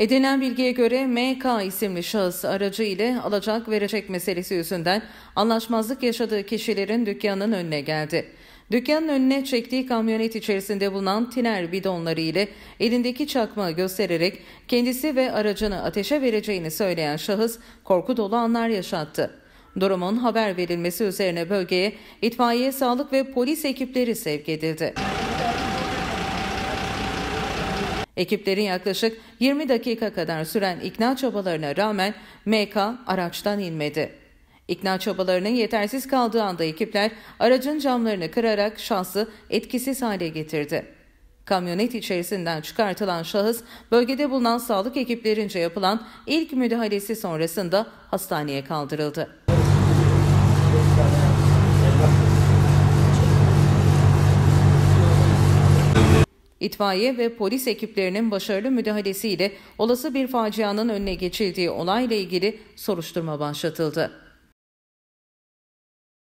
Edinilen bilgiye göre MK isimli şahıs aracı ile alacak verecek meselesi yüzünden anlaşmazlık yaşadığı kişilerin dükkanının önüne geldi. Dükkanın önüne çektiği kamyonet içerisinde bulunan tiner bidonları ile elindeki çakmağı göstererek kendisi ve aracını ateşe vereceğini söyleyen şahıs korku dolu anlar yaşattı. Durumun haber verilmesi üzerine bölgeye itfaiye, sağlık ve polis ekipleri sevk edildi. Ekiplerin yaklaşık 20 dakika kadar süren ikna çabalarına rağmen MK araçtan inmedi. İkna çabalarının yetersiz kaldığı anda ekipler aracın camlarını kırarak şahsı etkisiz hale getirdi. Kamyonet içerisinden çıkartılan şahıs bölgede bulunan sağlık ekiplerince yapılan ilk müdahalesi sonrasında hastaneye kaldırıldı. İtfaiye ve polis ekiplerinin başarılı müdahalesiyle olası bir facianın önüne geçildiği olayla ilgili soruşturma başlatıldı.